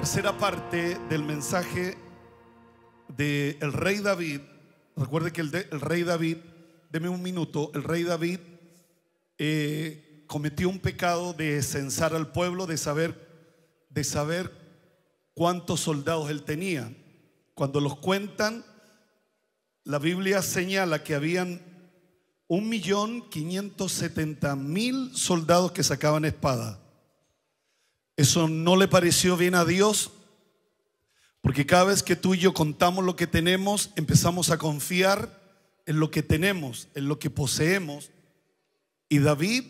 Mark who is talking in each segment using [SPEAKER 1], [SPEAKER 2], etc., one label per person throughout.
[SPEAKER 1] tercera parte del mensaje del el rey David. Recuerde que el, rey David, deme un minuto, el rey David eh, cometió un pecado de censar al pueblo, de saber, de saber cuántos soldados él tenía. Cuando los cuentan, la Biblia señala que habían un millón quinientos setenta mil soldados que sacaban espada. Eso no le pareció bien a Dios, porque cada vez que tú y yo contamos lo que tenemos, empezamos a confiar en lo que tenemos, en lo que poseemos. Y David,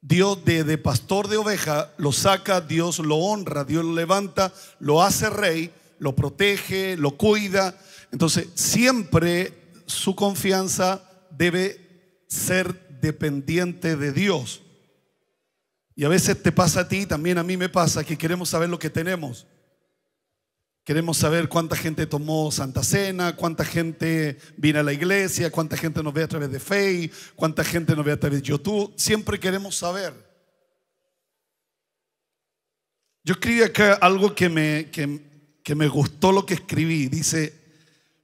[SPEAKER 1] Dios de, pastor de oveja, lo saca, Dios lo honra, Dios lo levanta, lo hace rey, lo protege, lo cuida. Entonces, siempre su confianza debe ser dependiente de Dios. Y a veces te pasa a ti, también a mí me pasa, que queremos saber lo que tenemos. Queremos saber cuánta gente tomó Santa Cena, cuánta gente vino a la iglesia, cuánta gente nos ve a través de Facebook, cuánta gente nos ve a través de YouTube. Siempre queremos saber. Yo escribí acá algo que me, que, que me gustó lo que escribí. Dice,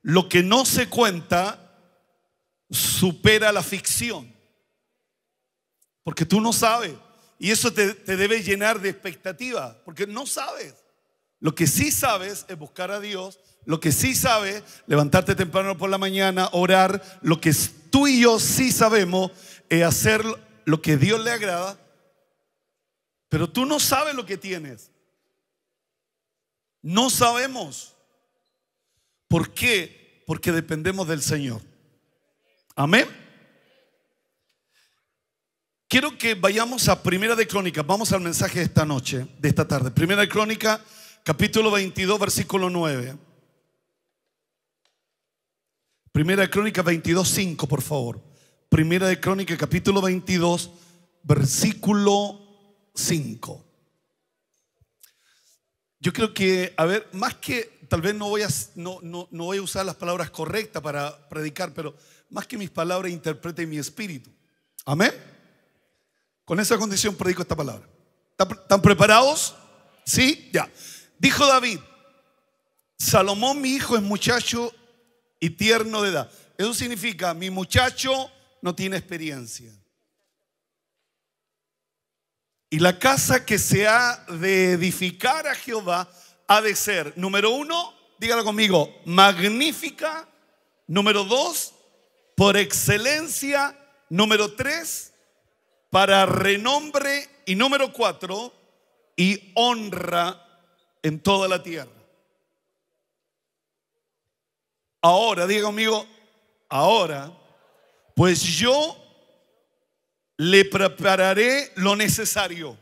[SPEAKER 1] lo que no se cuenta supera la ficción. Porque tú no sabes. Y eso te, debe llenar de expectativa, porque no sabes. Lo que sí sabes es buscar a Dios. Lo que sí sabes, levantarte temprano por la mañana, orar. Lo que tú y yo sí sabemos es hacer lo que Dios le agrada. Pero tú no sabes lo que tienes. No sabemos. ¿Por qué? Porque dependemos del Señor. Amén. Quiero que vayamos a Primera de Crónica Vamos al mensaje de esta noche, de esta tarde. Primera de Crónica, capítulo 22, versículo 9. Primera de Crónica 22, 5, por favor. Primera de Crónica, capítulo 22, versículo 5. Yo creo que, a ver, más que, tal vez no voy a, no, voy a usar las palabras correctas para predicar, pero más que mis palabras interpreten mi espíritu. Amén. Con esa condición predico esta palabra. ¿Están preparados? Sí, ya. Dijo David, Salomón mi hijo es muchacho y tierno de edad. Eso significa, mi muchacho no tiene experiencia. Y la casa que se ha de edificar a Jehová ha de ser, número uno, dígalo conmigo, magnífica, número dos, por excelencia, número tres, para renombre y número cuatro, y honra en toda la tierra. Ahora, diga conmigo, ahora, pues yo le prepararé lo necesario.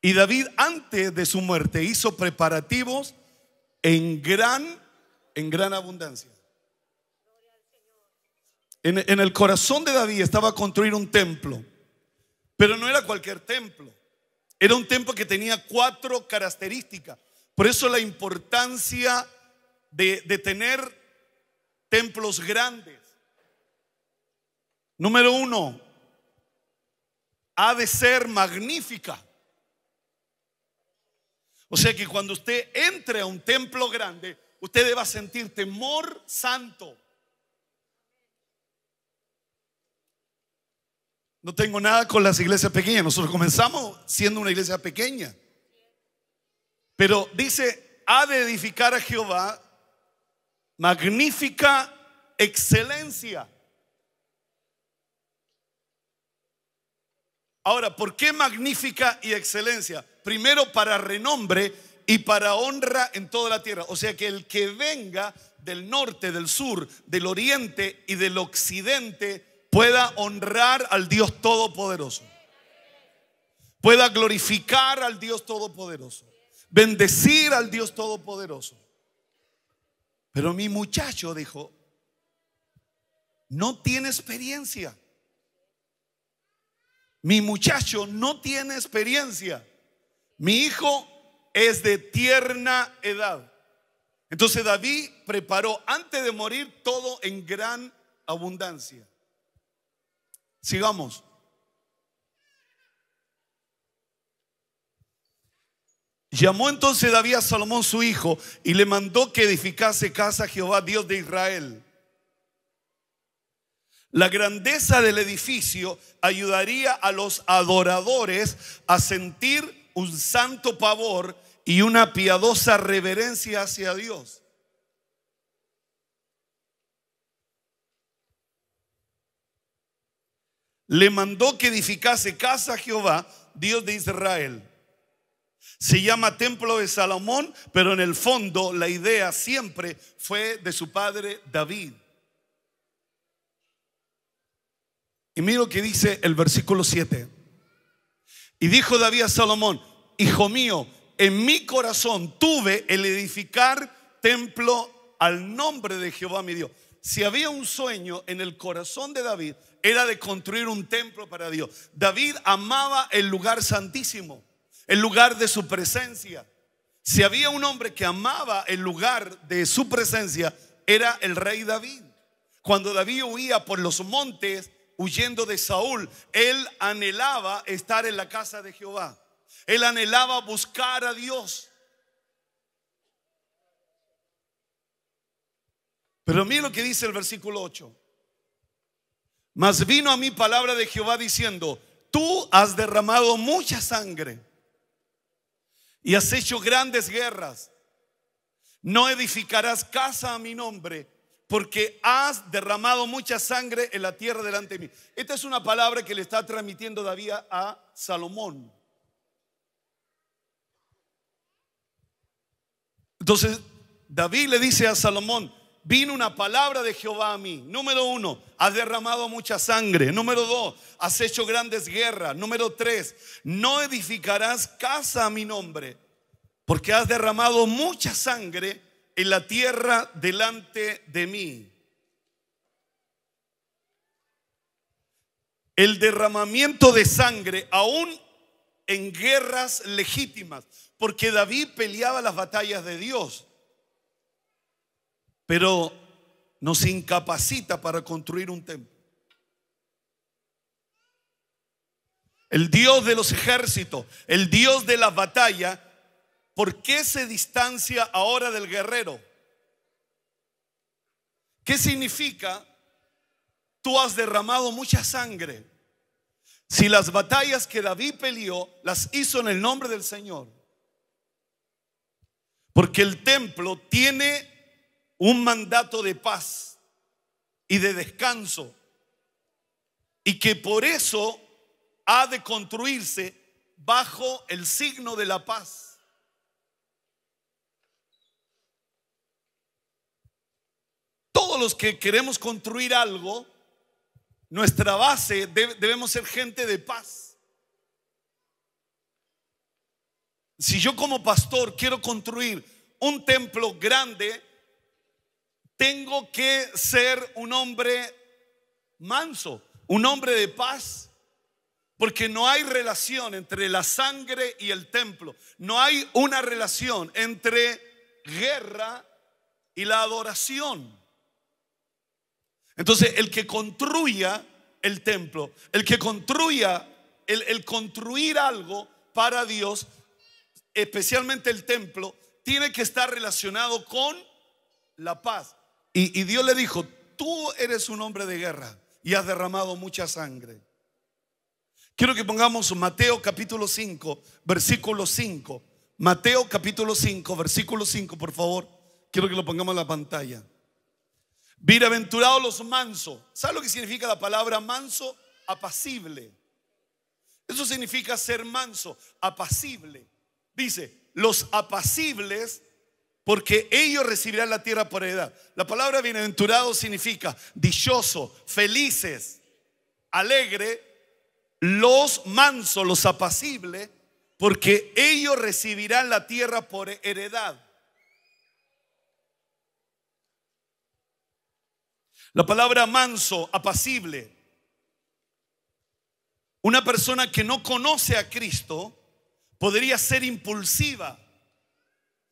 [SPEAKER 1] Y David antes de su muerte hizo preparativos en gran, en gran abundancia en, el corazón de David estaba construir un templo, pero no era cualquier templo. Era un templo que tenía cuatro características. Por eso la importancia de, de tener templos grandes. Número uno, ha de ser magnífica. O sea que cuando usted entre a un templo grande, usted deba sentir temor santo. No tengo nada con las iglesias pequeñas. Nosotros comenzamos siendo una iglesia pequeña. Pero dice, ha de edificar a Jehová magnífica excelencia. Ahora, ¿por qué magnífica y excelencia? Primero para renombre y para honra en toda la tierra. O sea que el que venga del norte, del sur, del oriente y del occidente pueda honrar al Dios Todopoderoso. Pueda glorificar al Dios Todopoderoso. Bendecir al Dios Todopoderoso. Pero mi muchacho dijo, no tiene experiencia. Mi muchacho no tiene experiencia. Mi hijo es de tierna edad. Entonces David preparó antes de morir todo en gran abundancia. Sigamos. Llamó entonces David a Salomón su hijo y le mandó que edificase casa a Jehová, Dios de Israel. La grandeza del edificio ayudaría a los adoradores a sentir un santo pavor y una piadosa reverencia hacia Dios. le mandó que edificase casa a Jehová, Dios de Israel. Se llama templo de Salomón, pero en el fondo la idea siempre fue de su padre David. Y miro que dice el versículo 7. Y dijo David a Salomón, hijo mío, en mi corazón tuve el edificar templo al nombre de Jehová mi Dios. Si había un sueño en el corazón de David, era de construir un templo para Dios. David amaba el lugar santísimo, el lugar de su presencia. Si había un hombre que amaba el lugar de su presencia, era el rey David. Cuando David huía por los montes huyendo de Saúl, él anhelaba estar en la casa de Jehová. Él anhelaba buscar a Dios. Pero mira lo que dice el versículo 8. Mas vino a mí palabra de Jehová diciendo, tú has derramado mucha sangre y has hecho grandes guerras. No edificarás casa a mi nombre porque has derramado mucha sangre en la tierra delante de mí. Esta es una palabra que le está transmitiendo David a Salomón. Entonces, David le dice a Salomón, vino una palabra de Jehová a mí. Número uno, has derramado mucha sangre. Número dos, has hecho grandes guerras. Número tres, no edificarás casa a mi nombre, porque has derramado mucha sangre en la tierra delante de mí. El derramamiento de sangre aún en guerras legítimas, porque David peleaba las batallas de Dios pero nos incapacita para construir un templo. El Dios de los ejércitos, el Dios de la batalla, ¿por qué se distancia ahora del guerrero? ¿Qué significa? Tú has derramado mucha sangre. Si las batallas que David peleó las hizo en el nombre del Señor. Porque el templo tiene un mandato de paz y de descanso y que por eso ha de construirse bajo el signo de la paz. Todos los que queremos construir algo, nuestra base debemos ser gente de paz. Si yo como pastor quiero construir un templo grande, tengo que ser un hombre manso, un hombre de paz, porque no hay relación entre la sangre y el templo, no hay una relación entre guerra y la adoración. Entonces, el que construya el templo, el que construya, el, el construir algo para Dios, especialmente el templo, tiene que estar relacionado con la paz. Y, Dios le dijo, tú eres un hombre de guerra y has derramado mucha sangre. Quiero que pongamos Mateo capítulo 5, versículo 5. Mateo capítulo 5, versículo 5, por favor. Quiero que lo pongamos en la pantalla. Bienaventurados los mansos. ¿Sabe lo que significa la palabra manso? Apacible. Eso significa ser manso, apacible. Dice, los apacibles porque ellos recibirán la tierra por heredad. La palabra bienaventurado significa dichoso, felices, alegre, los mansos, los apacibles, porque ellos recibirán la tierra por heredad. La palabra manso, apacible. Una persona que no conoce a Cristo podría ser impulsiva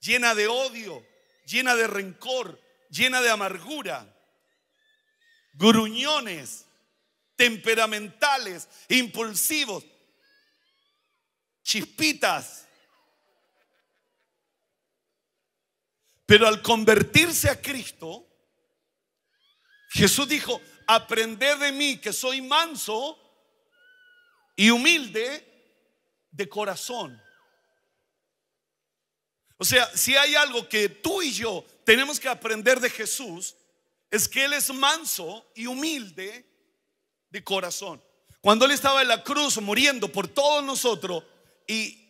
[SPEAKER 1] llena de odio, llena de rencor, llena de amargura, gruñones, temperamentales, impulsivos, chispitas. Pero al convertirse a Cristo, Jesús dijo, aprended de mí que soy manso y humilde de corazón. O sea, si hay algo que tú y yo tenemos que aprender de Jesús, es que Él es manso y humilde de corazón. Cuando Él estaba en la cruz muriendo por todos nosotros y,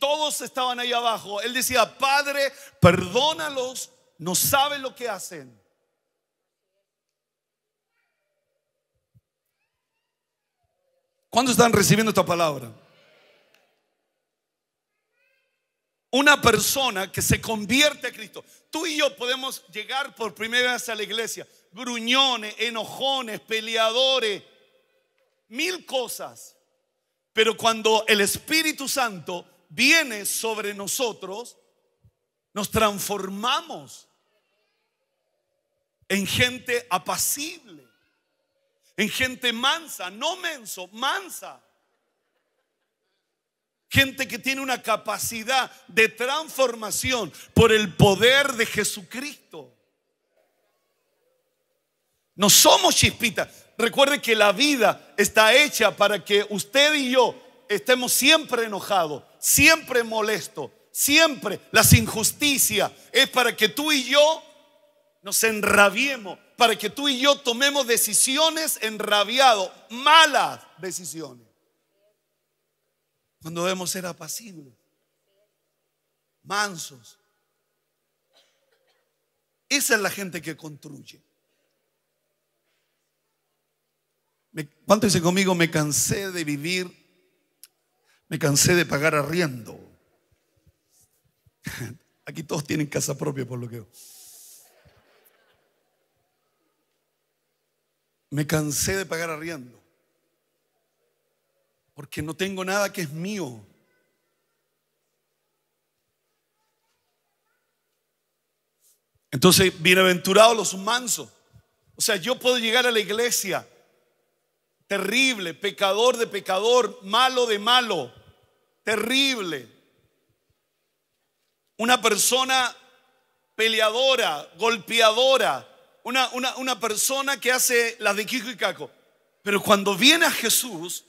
[SPEAKER 1] todos estaban ahí abajo, Él decía, Padre, perdónalos, no saben lo que hacen. ¿Cuándo están recibiendo esta palabra? una persona que se convierte a Cristo. Tú y yo podemos llegar por primera vez a la iglesia, gruñones, enojones, peleadores, mil cosas. Pero cuando el Espíritu Santo viene sobre nosotros, nos transformamos en gente apacible, en gente mansa, no menso, mansa. Gente que tiene una capacidad de transformación por el poder de Jesucristo. No somos chispitas. Recuerde que la vida está hecha para que usted y yo estemos siempre enojados, siempre molestos, siempre las injusticias. Es para que tú y yo nos enrabiemos, para que tú y yo tomemos decisiones enrabiados, malas decisiones cuando debemos ser apacibles, mansos. Esa es la gente que construye. ¿Cuánto dice conmigo? Me cansé de vivir, me cansé de pagar arriendo. Aquí todos tienen casa propia, por lo que veo. Me cansé de pagar arriendo porque no tengo nada que es mío. Entonces, bienaventurados los mansos. O sea, yo puedo llegar a la iglesia terrible, pecador de pecador, malo de malo, terrible. Una persona peleadora, golpeadora, una, una persona que hace las de Kiko y Caco. Pero cuando viene a Jesús,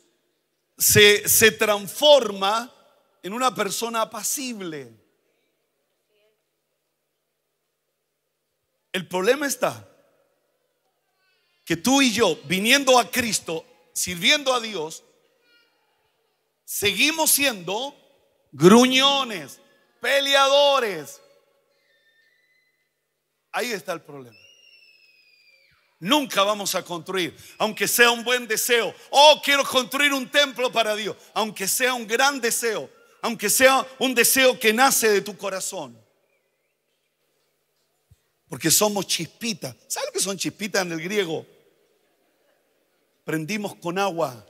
[SPEAKER 1] se, transforma en una persona apacible. El problema está que tú y yo, viniendo a Cristo, sirviendo a Dios, seguimos siendo gruñones, peleadores. Ahí está el problema. Nunca vamos a construir, aunque sea un buen deseo. Oh, quiero construir un templo para Dios, aunque sea un gran deseo, aunque sea un deseo que nace de tu corazón. Porque somos chispitas. ¿Sabes que son chispitas en el griego? Prendimos con agua.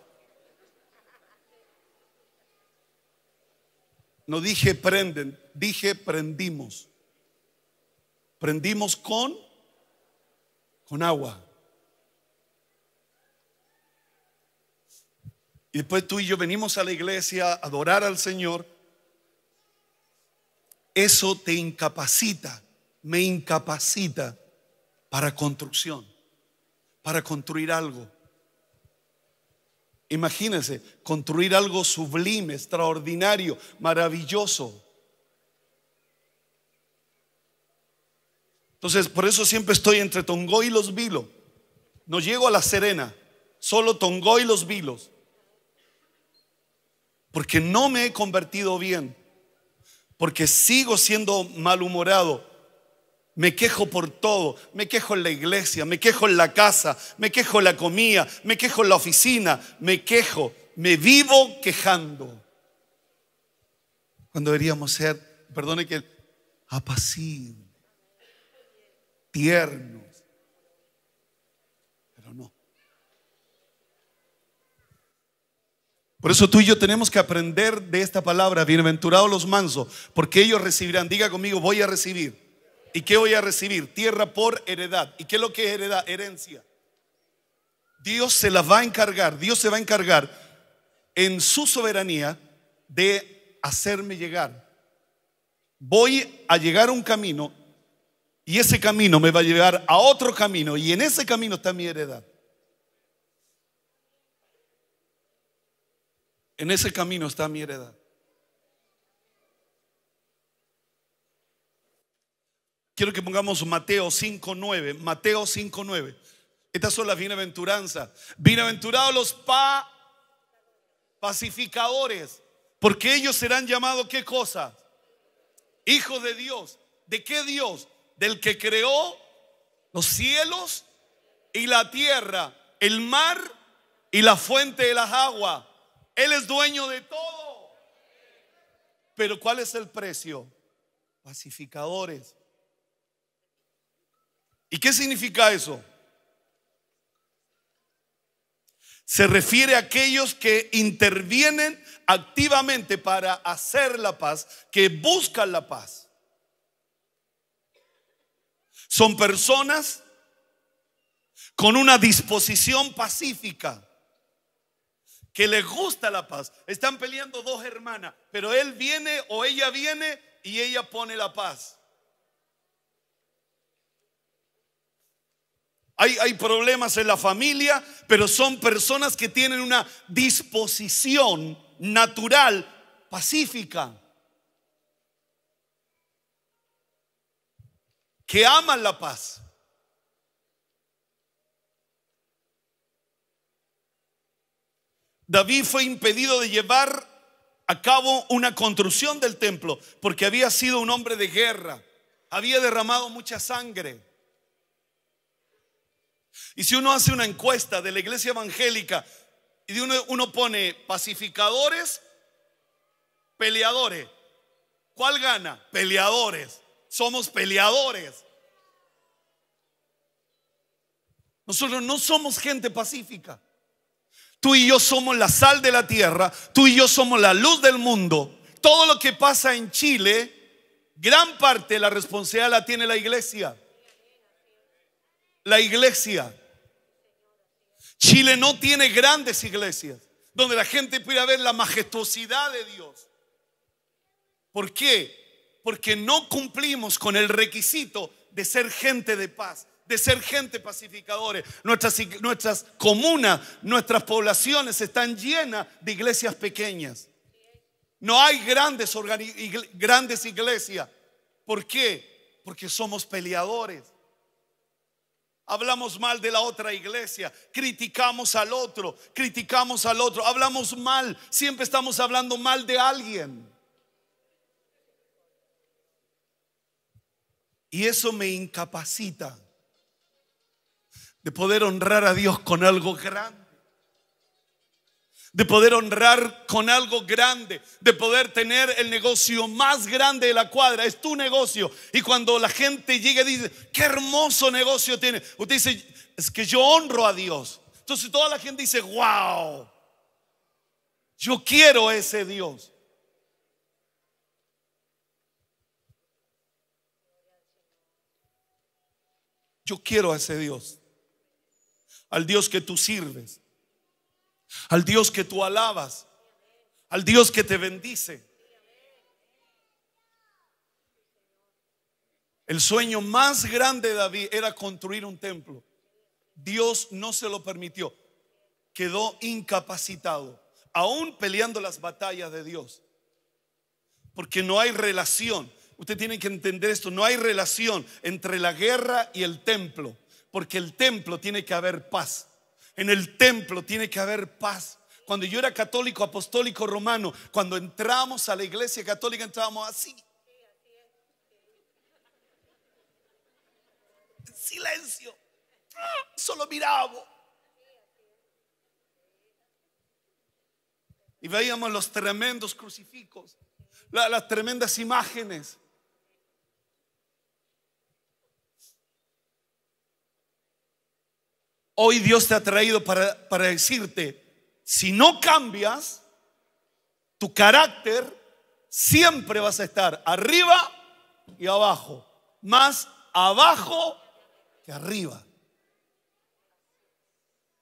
[SPEAKER 1] No dije prenden, dije prendimos. Prendimos con con agua. Y después tú y yo venimos a la iglesia a adorar al Señor. Eso te incapacita, me incapacita para construcción, para construir algo. Imagínense, construir algo sublime, extraordinario, maravilloso. Entonces, por eso siempre estoy entre tongo y Los Vilos. No llego a La Serena, solo tongo y Los Vilos. Porque no me he convertido bien, porque sigo siendo malhumorado. Me quejo por todo, me quejo en la iglesia, me quejo en la casa, me quejo en la comida, me quejo en la oficina, me quejo, me vivo quejando. Cuando deberíamos ser, perdone que, apacible tiernos. Pero no. Por eso tú y yo tenemos que aprender de esta palabra, bienaventurados los mansos, porque ellos recibirán, diga conmigo, voy a recibir. ¿Y qué voy a recibir? Tierra por heredad. ¿Y qué es lo que es heredad? Herencia. Dios se la va a encargar, Dios se va a encargar en su soberanía de hacerme llegar. Voy a llegar a un camino y ese camino me va a llevar a otro camino. Y en ese camino está mi heredad. En ese camino está mi heredad. Quiero que pongamos Mateo 5.9. Mateo 5.9. Estas son las bienaventuranzas. Bienaventurados los pacificadores. Porque ellos serán llamados qué cosa? Hijos de Dios. ¿De qué Dios? del que creó los cielos y la tierra, el mar y la fuente de las aguas. Él es dueño de todo. Pero ¿cuál es el precio? Pacificadores. ¿Y qué significa eso? Se refiere a aquellos que intervienen activamente para hacer la paz, que buscan la paz. Son personas con una disposición pacífica que les gusta la paz. Están peleando dos hermanas, pero él viene o ella viene y ella pone la paz. Hay, problemas en la familia, pero son personas que tienen una disposición natural, pacífica. que aman la paz. David fue impedido de llevar a cabo una construcción del templo porque había sido un hombre de guerra, había derramado mucha sangre. Y si uno hace una encuesta de la iglesia evangélica y uno, uno pone pacificadores, peleadores, ¿cuál gana? Peleadores somos peleadores. Nosotros no somos gente pacífica. Tú y yo somos la sal de la tierra, tú y yo somos la luz del mundo. Todo lo que pasa en Chile, gran parte de la responsabilidad la tiene la iglesia. La iglesia. Chile no tiene grandes iglesias donde la gente pueda ver la majestuosidad de Dios. ¿Por qué? porque no cumplimos con el requisito de ser gente de paz, de ser gente pacificadores. Nuestras, nuestras comunas, nuestras poblaciones están llenas de iglesias pequeñas. No hay grandes, grandes iglesias. ¿Por qué? Porque somos peleadores. Hablamos mal de la otra iglesia, criticamos al otro, criticamos al otro, hablamos mal, siempre estamos hablando mal de alguien. Y eso me incapacita de poder honrar a Dios con algo grande, de poder honrar con algo grande, de poder tener el negocio más grande de la cuadra, es tu negocio. Y cuando la gente llega y dice, qué hermoso negocio tiene, usted dice, es que yo honro a Dios. Entonces toda la gente dice, wow, yo quiero ese Dios. Yo quiero a ese Dios, al Dios que tú sirves, al Dios que tú alabas, al Dios que te bendice. El sueño más grande de David era construir un templo. Dios no se lo permitió. Quedó incapacitado, aún peleando las batallas de Dios. Porque no hay relación. Usted tiene que entender esto. No hay relación entre la guerra y el templo. Porque el templo tiene que haber paz. En el templo tiene que haber paz. Cuando yo era católico, apostólico romano, cuando entramos a la iglesia católica, entrábamos así. Silencio. Ah, solo miraba. Y veíamos los tremendos crucifijos, las tremendas imágenes. Hoy Dios te ha traído para, decirte, si no cambias, tu carácter siempre vas a estar arriba y abajo, más abajo que arriba.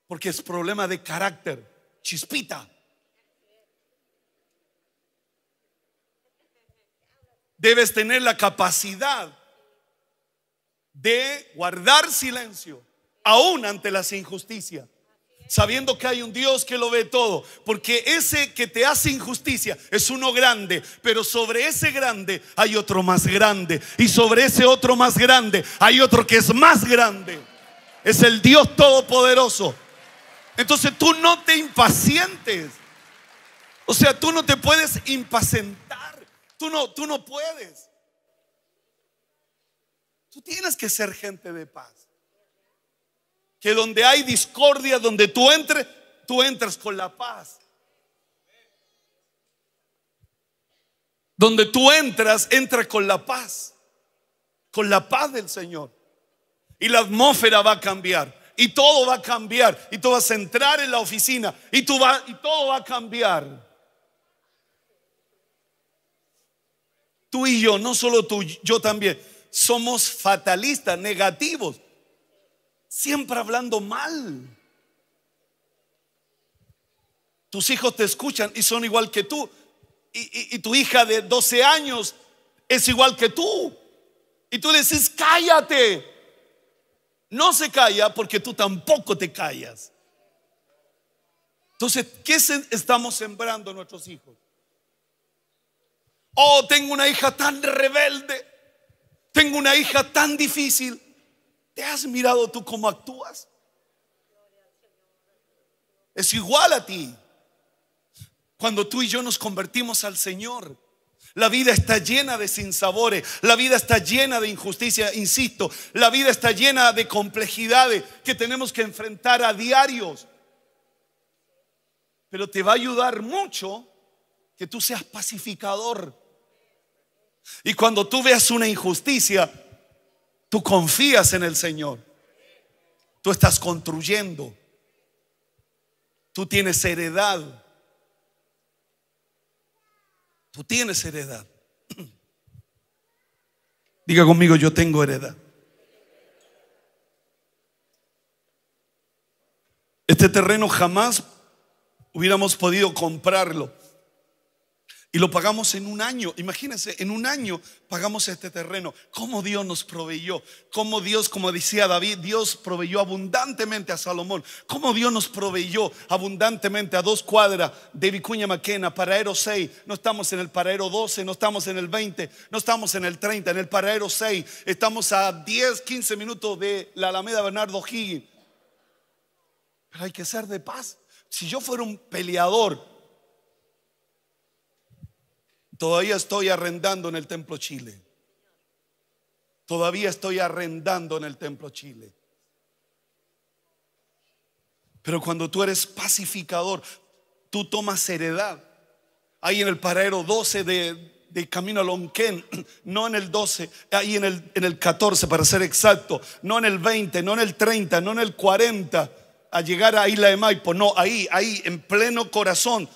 [SPEAKER 1] Porque es problema de carácter, chispita. Debes tener la capacidad de guardar silencio aún ante las injusticias. Sabiendo que hay un Dios que lo ve todo. Porque ese que te hace injusticia es uno grande. Pero sobre ese grande hay otro más grande. Y sobre ese otro más grande hay otro que es más grande. Es el Dios todopoderoso. Entonces tú no te impacientes. O sea, tú no te puedes impacientar. Tú no, tú no puedes. Tú tienes que ser gente de paz que donde hay discordia, donde tú entres, tú entras con la paz. Donde tú entras, entra con la paz, con la paz del Señor. Y la atmósfera va a cambiar, y todo va a cambiar, y tú vas a entrar en la oficina, y, tú y todo va a cambiar. Tú y yo, no solo tú, yo también, somos fatalistas, negativos siempre hablando mal. Tus hijos te escuchan y son igual que tú. Y, tu hija de 12 años es igual que tú. Y tú dices, cállate. No se calla porque tú tampoco te callas. Entonces, ¿qué estamos sembrando nuestros hijos? Oh, tengo una hija tan rebelde. Tengo una hija tan difícil. ¿Te has mirado tú cómo actúas? Es igual a ti. Cuando tú y yo nos convertimos al Señor, la vida está llena de sinsabores, la vida está llena de injusticia, insisto, la vida está llena de complejidades que tenemos que enfrentar a diarios. Pero te va a ayudar mucho que tú seas pacificador. Y cuando tú veas una injusticia, Tú confías en el Señor. Tú estás construyendo. Tú tienes heredad. Tú tienes heredad. Diga conmigo, yo tengo heredad. Este terreno jamás hubiéramos podido comprarlo. Y lo pagamos en un año. Imagínense, en un año pagamos este terreno. ¿Cómo Dios nos proveyó? ¿Cómo Dios, como decía David, Dios proveyó abundantemente a Salomón? ¿Cómo Dios nos proveyó abundantemente a dos cuadras de Vicuña Maquena, Paraero 6? No estamos en el Paraero 12, no estamos en el 20, no estamos en el 30, en el Paraero 6. Estamos a 10, 15 minutos de la Alameda Bernardo Higgins. Pero hay que ser de paz. Si yo fuera un peleador, Todavía estoy arrendando en el Templo Chile. Todavía estoy arrendando en el Templo Chile. Pero cuando tú eres pacificador, tú tomas heredad. Ahí en el paradero 12 de, camino a Lonquén, no en el 12, ahí en el, en el 14 para ser exacto, no en el 20, no en el 30, no en el 40, a llegar a Isla de Maipo, no, ahí, ahí, en pleno corazón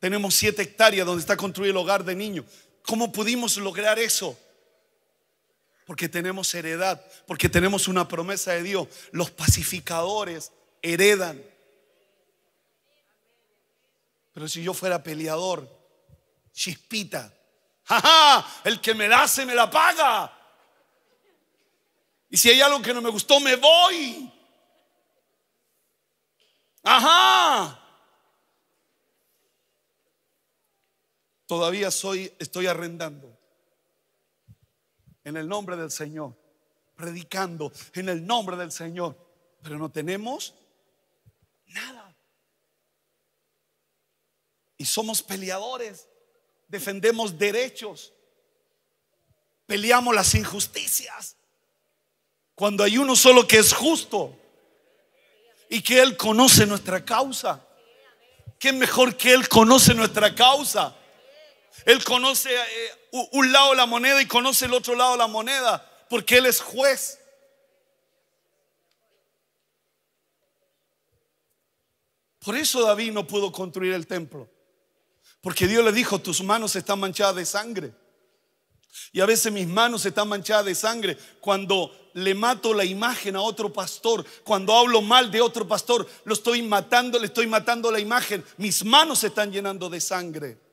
[SPEAKER 1] tenemos siete hectáreas donde está construido el hogar de niños. ¿Cómo pudimos lograr eso? Porque tenemos heredad, porque tenemos una promesa de Dios. Los pacificadores heredan. Pero si yo fuera peleador, chispita, jaja, el que me la hace me la paga. Y si hay algo que no me gustó, me voy. Ajá. Todavía soy, estoy arrendando. En el nombre del Señor. Predicando en el nombre del Señor. Pero no tenemos nada. Y somos peleadores. Defendemos derechos. Peleamos las injusticias. Cuando hay uno solo que es justo y que Él conoce nuestra causa. ¿Qué mejor que Él conoce nuestra causa? Él conoce eh, un lado de la moneda y conoce el otro lado de la moneda, porque Él es juez. Por eso David no pudo construir el templo, porque Dios le dijo, tus manos están manchadas de sangre. Y a veces mis manos están manchadas de sangre cuando le mato la imagen a otro pastor, cuando hablo mal de otro pastor, lo estoy matando, le estoy matando la imagen, mis manos se están llenando de sangre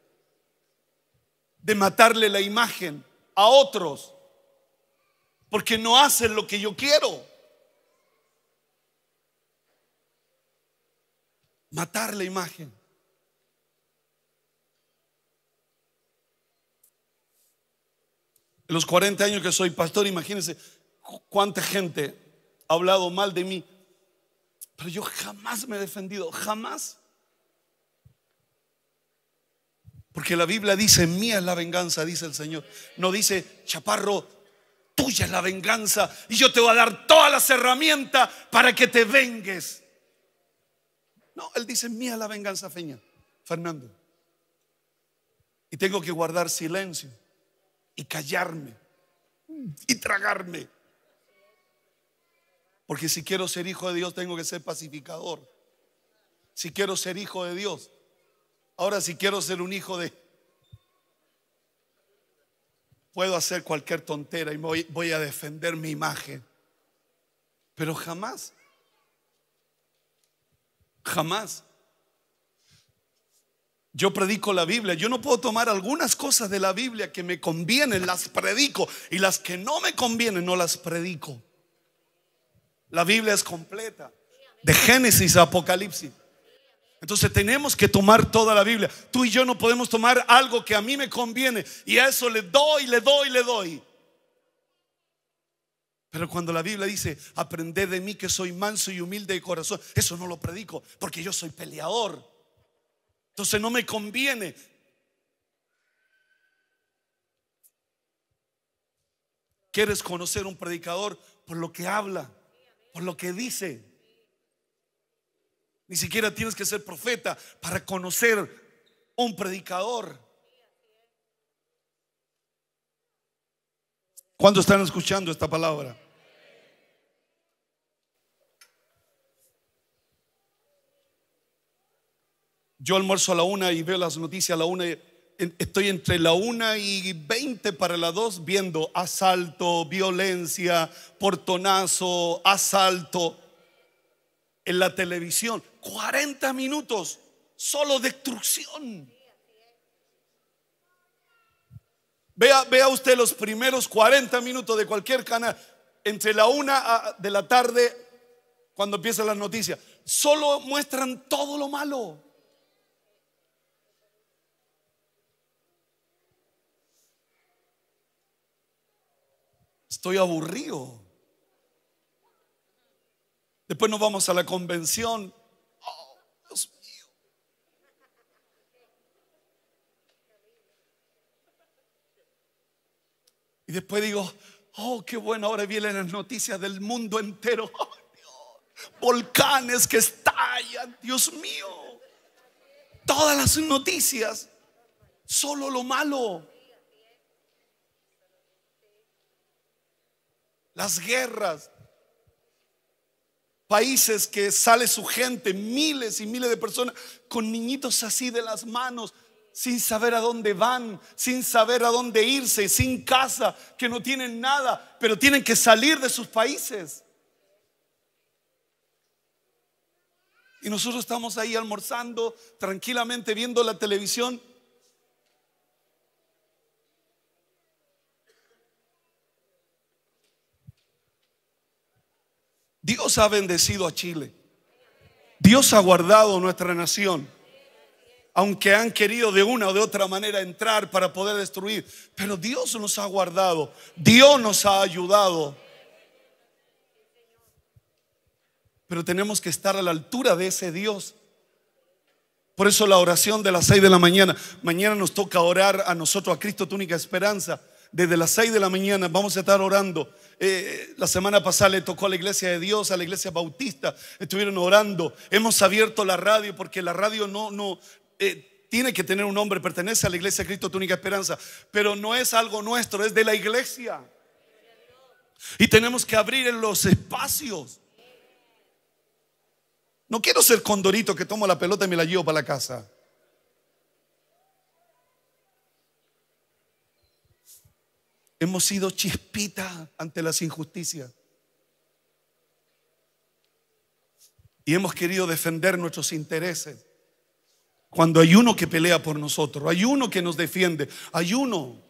[SPEAKER 1] de matarle la imagen a otros, porque no hacen lo que yo quiero. Matar la imagen. En los 40 años que soy pastor, imagínense cuánta gente ha hablado mal de mí. Pero yo jamás me he defendido, jamás. Porque la Biblia dice, mía es la venganza, dice el Señor. No dice, chaparro, tuya es la venganza y yo te voy a dar todas las herramientas para que te vengues. No, él dice, mía es la venganza, Feña, Fernando. Y tengo que guardar silencio y callarme y tragarme. Porque si quiero ser hijo de Dios, tengo que ser pacificador. Si quiero ser hijo de Dios, Ahora si quiero ser un hijo de... Puedo hacer cualquier tontera y voy, a defender mi imagen. Pero jamás, jamás. Yo predico la Biblia. Yo no puedo tomar algunas cosas de la Biblia que me convienen, las predico. Y las que no me convienen, no las predico. La Biblia es completa. De Génesis a Apocalipsis. Entonces tenemos que tomar toda la Biblia. Tú y yo no podemos tomar algo que a mí me conviene y a eso le doy, le doy, le doy. Pero cuando la Biblia dice, aprended de mí que soy manso y humilde de corazón, eso no lo predico porque yo soy peleador. Entonces no me conviene. ¿Quieres conocer un predicador por lo que habla, por lo que dice? Ni siquiera tienes que ser profeta para conocer un predicador. ¿Cuándo están escuchando esta palabra? Yo almuerzo a la una y veo las noticias a la una. estoy entre la una y veinte para la dos viendo asalto, violencia, portonazo, asalto en la televisión. 40 minutos solo destrucción. Vea, vea usted los primeros 40 minutos de cualquier canal, entre la una de la tarde, cuando empiezan las noticias, solo muestran todo lo malo. Estoy aburrido. Después nos vamos a la convención. Oh, Dios mío. Y después digo, oh, qué bueno, ahora vienen las noticias del mundo entero. Oh, Volcanes que estallan, Dios mío. Todas las noticias, solo lo malo. Las guerras, países que sale su gente, miles y miles de personas, con niñitos así de las manos, sin saber a dónde van, sin saber a dónde irse, sin casa, que no tienen nada, pero tienen que salir de sus países. Y nosotros estamos ahí almorzando, tranquilamente viendo la televisión Dios ha bendecido a Chile. Dios ha guardado nuestra nación. Aunque han querido de una o de otra manera entrar para poder destruir. Pero Dios nos ha guardado. Dios nos ha ayudado. Pero tenemos que estar a la altura de ese Dios. Por eso la oración de las 6 de la mañana. Mañana nos toca orar a nosotros, a Cristo, tu única esperanza. Desde las 6 de la mañana vamos a estar orando eh, la semana pasada le tocó a la iglesia de Dios, a la iglesia bautista, estuvieron orando. Hemos abierto la radio porque la radio no, no eh, tiene que tener un nombre, pertenece a la iglesia de Cristo, tu única esperanza, pero no es algo nuestro, es de la iglesia. Y tenemos que abrir en los espacios. No quiero ser condorito que tomo la pelota y me la llevo para la casa. Hemos sido chispita ante las injusticias. Y hemos querido defender nuestros intereses. Cuando hay uno que pelea por nosotros, hay uno que nos defiende, hay uno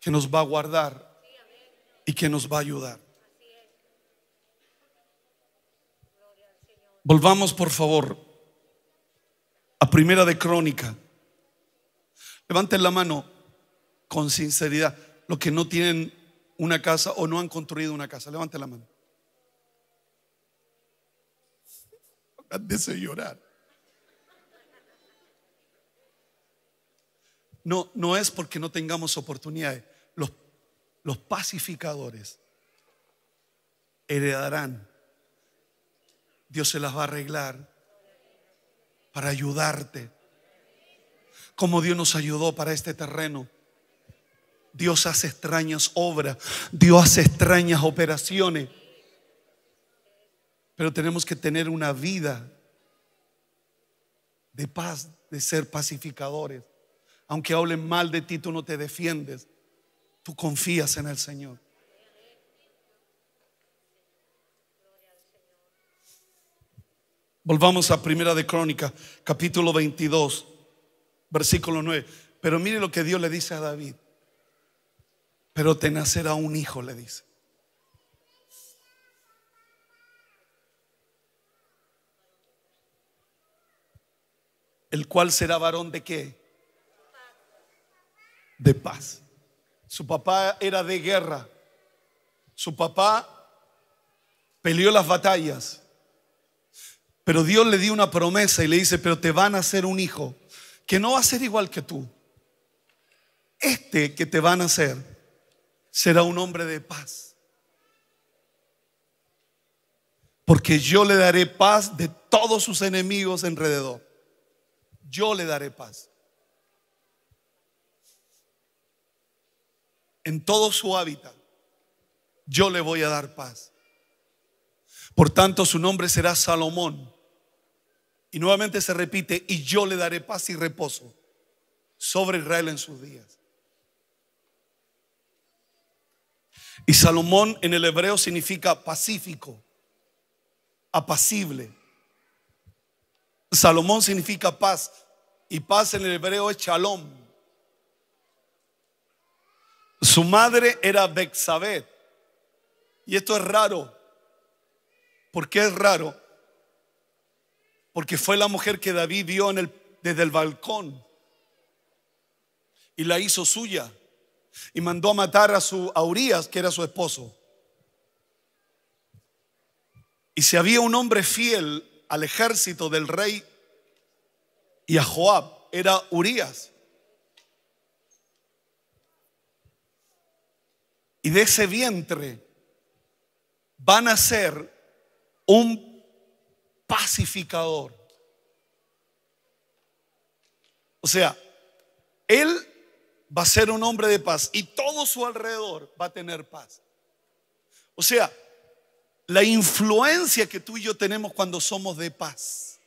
[SPEAKER 1] que nos va a guardar y que nos va a ayudar. Volvamos por favor a Primera de Crónica. Levanten la mano con sinceridad los que no tienen una casa o no han construido una casa? Levante la mano. dese llorar. No, no es porque no tengamos oportunidades. Los, los pacificadores heredarán. Dios se las va a arreglar para ayudarte. Como Dios nos ayudó para este terreno. Dios hace extrañas obras, Dios hace extrañas operaciones. Pero tenemos que tener una vida de paz, de ser pacificadores. Aunque hablen mal de ti, tú no te defiendes. Tú confías en el Señor. Volvamos a Primera de Crónica, capítulo 22, versículo 9. Pero mire lo que Dios le dice a David pero te nacerá un hijo, le dice. El cual será varón de qué? De paz. Su papá era de guerra. Su papá peleó las batallas. Pero Dios le dio una promesa y le dice, pero te van a hacer un hijo que no va a ser igual que tú. Este que te van a nacer será un hombre de paz. Porque yo le daré paz de todos sus enemigos alrededor. Yo le daré paz. En todo su hábitat, yo le voy a dar paz. Por tanto, su nombre será Salomón. Y nuevamente se repite, y yo le daré paz y reposo sobre Israel en sus días. Y Salomón en el hebreo significa pacífico, apacible. Salomón significa paz y paz en el hebreo es shalom. Su madre era Bexabet Y esto es raro. ¿Por qué es raro? Porque fue la mujer que David vio en desde el balcón y la hizo suya y mandó a matar a, su, Urias, que era su esposo. Y si había un hombre fiel al ejército del rey y a Joab, era Urias. Y de ese vientre van a ser un pacificador. O sea, él va a ser un hombre de paz y todo su alrededor va a tener paz. O sea, la influencia que tú y yo tenemos cuando somos de paz.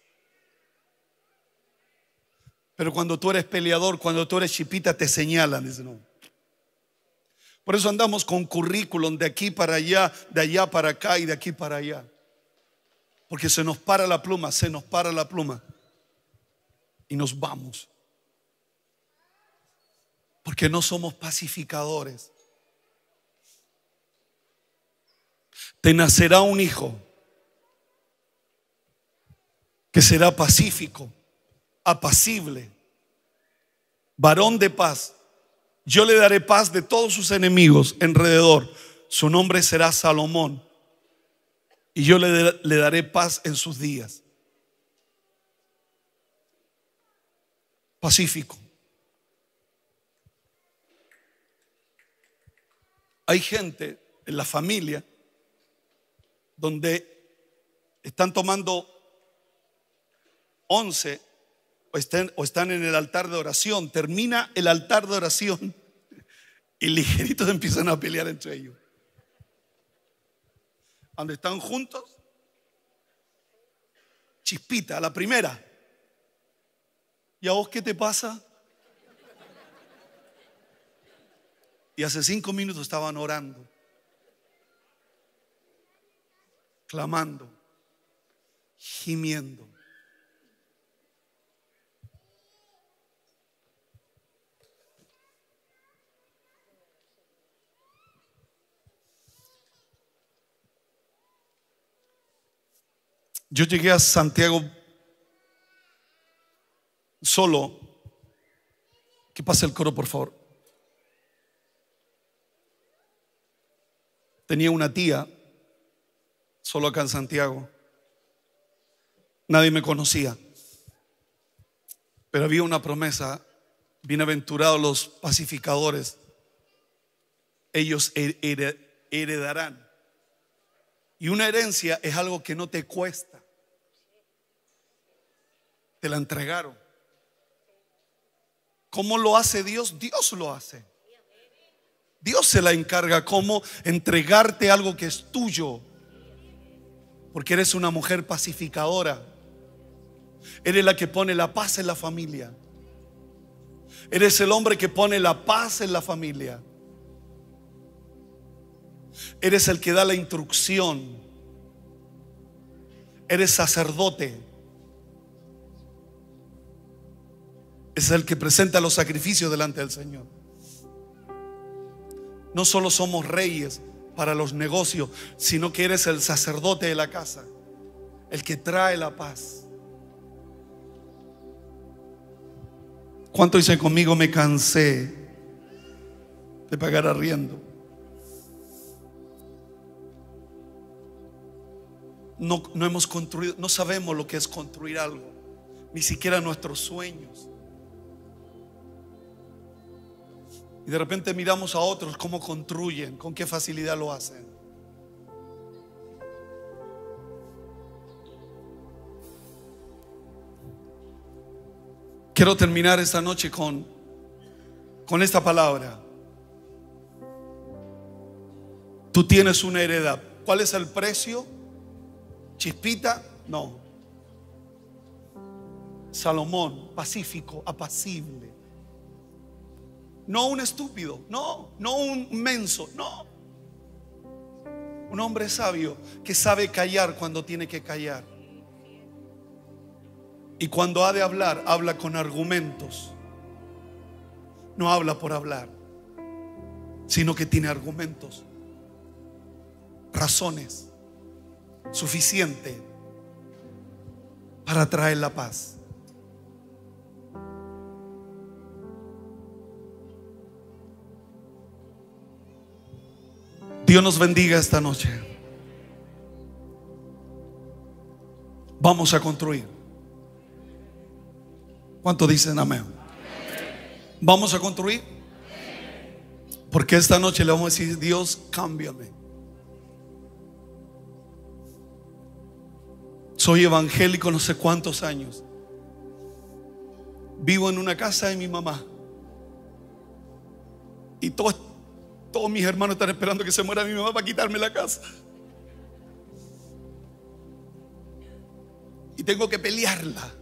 [SPEAKER 1] Pero cuando tú eres peleador, cuando tú eres chipita, te señalan, no. Por eso andamos con currículum de aquí para allá, de allá para acá y de aquí para allá. Porque se nos para la pluma, se nos para la pluma. Y nos vamos. Porque no somos pacificadores. Te nacerá un hijo que será pacífico, apacible, varón de paz. Yo le daré paz de todos sus enemigos Enrededor Su nombre será Salomón. Y yo le, daré paz en sus días. Pacífico. Hay gente en la familia donde están tomando once o están, en el altar de oración, termina el altar de oración y ligeritos empiezan a pelear entre ellos. cuando están juntos, chispita, la primera. ¿Y a vos qué te pasa? Y hace cinco minutos estaban orando, clamando, gimiendo. Yo llegué a Santiago solo. Que pase el coro, por favor. Tenía una tía, solo acá en Santiago. Nadie me conocía. Pero había una promesa, bienaventurados los pacificadores, ellos heredarán. Y una herencia es algo que no te cuesta. Te la entregaron. ¿Cómo lo hace Dios? Dios lo hace. Dios se la encarga como entregarte algo que es tuyo. Porque eres una mujer pacificadora. Eres la que pone la paz en la familia. Eres el hombre que pone la paz en la familia. Eres el que da la instrucción. Eres sacerdote. Es el que presenta los sacrificios delante del Señor no solo somos reyes para los negocios, sino que eres el sacerdote de la casa, el que trae la paz. ¿Cuánto hice conmigo me cansé de pagar arriendo? No, no hemos construido, no sabemos lo que es construir algo, ni siquiera nuestros sueños. Y de repente miramos a otros cómo construyen, con qué facilidad lo hacen. Quiero terminar esta noche con, con esta palabra. Tú tienes una heredad. ¿Cuál es el precio? ¿Chispita? No. Salomón, pacífico, apacible. No un estúpido, no, no un menso, no. Un hombre sabio que sabe callar cuando tiene que callar. Y cuando ha de hablar, habla con argumentos. No habla por hablar, sino que tiene argumentos, razones suficiente para traer la paz. Dios nos bendiga esta noche. Vamos a construir. ¿Cuánto dicen amén? Vamos a construir. Porque esta noche le vamos a decir, Dios, cámbiame. Soy evangélico no sé cuántos años. Vivo en una casa de mi mamá. Y todo todos mis hermanos están esperando que se muera mi mamá para quitarme la casa. Y tengo que pelearla.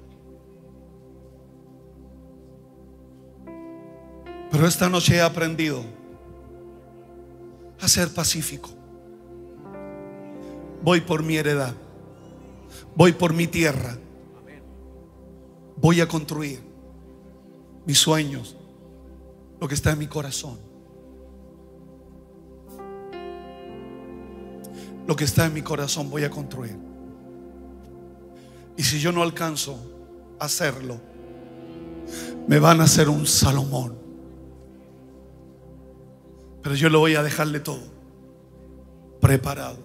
[SPEAKER 1] Pero esta noche he aprendido a ser pacífico. Voy por mi heredad. Voy por mi tierra. Voy a construir mis sueños, lo que está en mi corazón. lo que está en mi corazón voy a construir. Y si yo no alcanzo a hacerlo, me van a hacer un Salomón. Pero yo lo voy a dejarle todo preparado,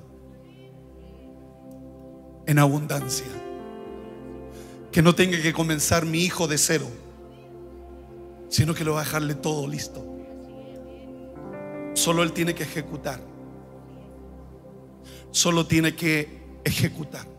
[SPEAKER 1] en abundancia. Que no tenga que comenzar mi hijo de cero, sino que lo va a dejarle todo listo. Solo él tiene que ejecutar solo tiene que ejecutar.